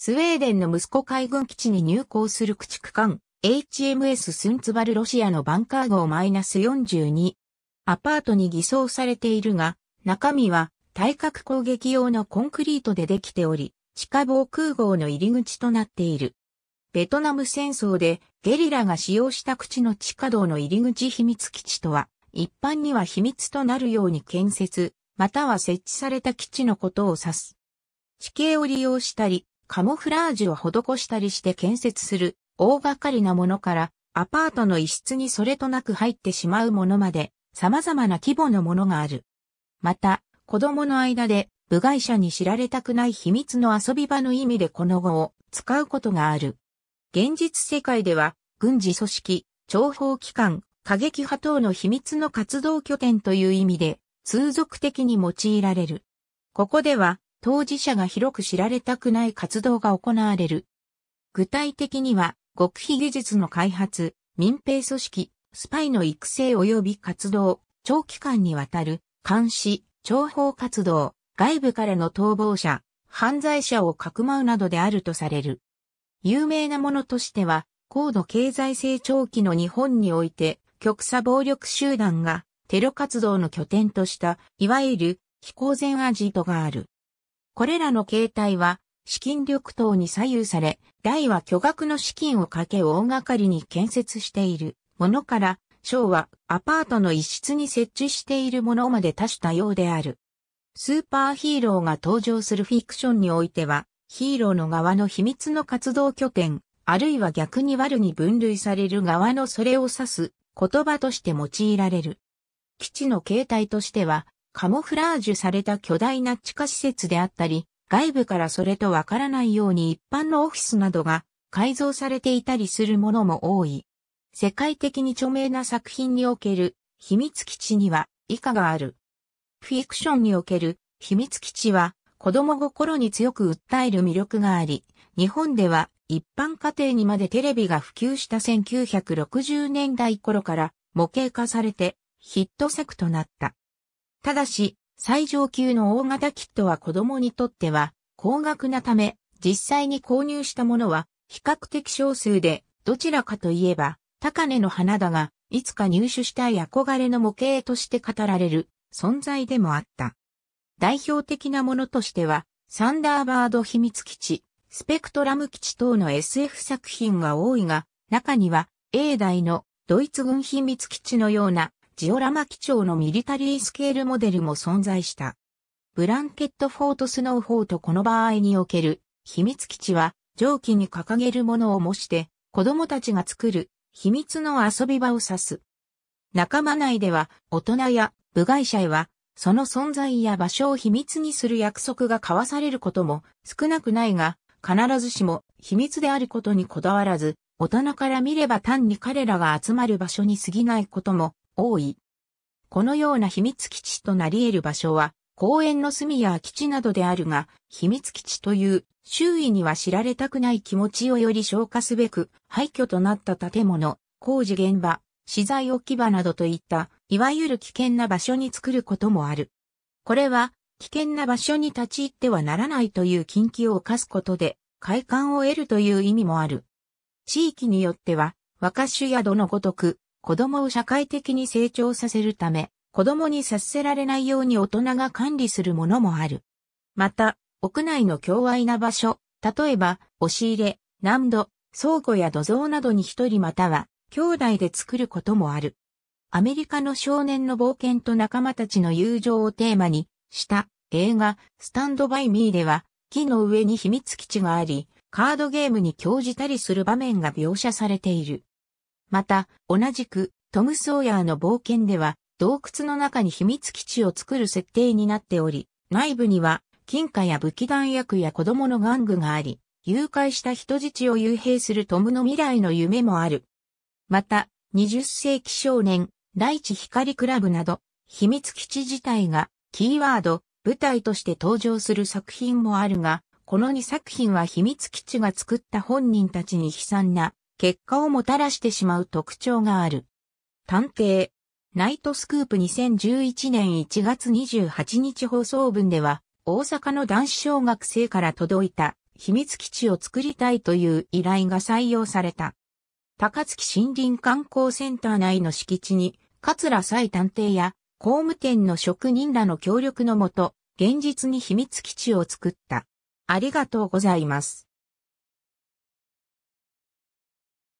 スウェーデンの息子海軍基地に入港する駆逐艦 HMS スンツバルロシアのバンカー号マイナス -42。アパートに偽装されているが、中身は対角攻撃用のコンクリートでできており、地下防空壕の入り口となっている。ベトナム戦争でゲリラが使用した口の地下道の入り口秘密基地とは、一般には秘密となるように建設、または設置された基地のことを指す。地形を利用したり、カモフラージュを施したりして建設する大掛かりなものからアパートの一室にそれとなく入ってしまうものまで様々な規模のものがある。また、子供の間で部外者に知られたくない秘密の遊び場の意味でこの語を使うことがある。現実世界では、軍事組織、諜報機関、過激派等の秘密の活動拠点という意味で、通俗的に用いられる。ここでは、当事者が広く知られたくない活動が行われる。具体的には、極秘技術の開発、民兵組織、スパイの育成及び活動、長期間にわたる、監視、諜報活動、外部からの逃亡者、犯罪者をかくまうなどであるとされる。有名なものとしては、高度経済成長期の日本において、極左暴力集団がテロ活動の拠点とした、いわゆる非公然アジトがある。これらの形態は、資金力等に左右され、大は巨額の資金をかけ大掛かりに建設しているものから、小はアパートの一室に設置しているものまで多種多様である。スーパーヒーローが登場するフィクションにおいては、ヒーローの側の秘密の活動拠点、あるいは逆に悪に分類される側のそれを指す言葉として用いられる。基地の形態としては、カモフラージュされた巨大な地下施設であったり、外部からそれとわからないように一般のオフィスなどが改造されていたりするものも多い。世界的に著名な作品における秘密基地には以下がある。フィクションにおける秘密基地は子供心に強く訴える魅力があり、日本では一般家庭にまでテレビが普及した1960年代頃から模型化されてヒット作となった。ただし、最上級の大型キットは子供にとっては高額なため、実際に購入したものは比較的少数で、どちらかといえば、高根の花だが、いつか入手したい憧れの模型として語られる存在でもあった。代表的なものとしては、サンダーバード秘密基地、スペクトラム基地等の SF 作品が多いが、中には、英大のドイツ軍秘密基地のようなジオラマ基調のミリタリースケールモデルも存在した。ブランケットフォートスノーフォートこの場合における秘密基地は上記に掲げるものを模して子供たちが作る秘密の遊び場を指す。仲間内では大人や部外者へはその存在や場所を秘密にする約束が交わされることも少なくないが必ずしも秘密であることにこだわらず大人から見れば単に彼らが集まる場所に過ぎないことも多い。このような秘密基地となり得る場所は、公園の隅や空き地などであるが、秘密基地という周囲には知られたくない気持ちをより消化すべく、廃墟となった建物、工事現場、資材置き場などといった、いわゆる危険な場所に作ることもある。これは、危険な場所に立ち入ってはならないという禁忌を犯すことで、快感を得るという意味もある。地域によっては、若衆宿のごとく、子供を社会的に成長させるため、子供に察せられないように大人が管理するものもある。また、屋内の強愛な場所、例えば、押し入れ、難度、倉庫や土蔵などに一人または、兄弟で作ることもある。アメリカの少年の冒険と仲間たちの友情をテーマにした映画、スタンドバイミーでは、木の上に秘密基地があり、カードゲームに興じたりする場面が描写されている。また、同じく、トム・ソーヤーの冒険では、洞窟の中に秘密基地を作る設定になっており、内部には、金貨や武器弾薬や子供の玩具があり、誘拐した人質を幽閉するトムの未来の夢もある。また、20世紀少年、ライチ光クラブなど、秘密基地自体が、キーワード、舞台として登場する作品もあるが、この2作品は秘密基地が作った本人たちに悲惨な結果をもたらしてしまう特徴がある。探偵、ナイトスクープ2011年1月28日放送分では、大阪の男子小学生から届いた秘密基地を作りたいという依頼が採用された。高槻森林観光センター内の敷地に、桂斎探偵や工務店の職人らの協力のもと、現実に秘密基地を作った。ありがとうございます。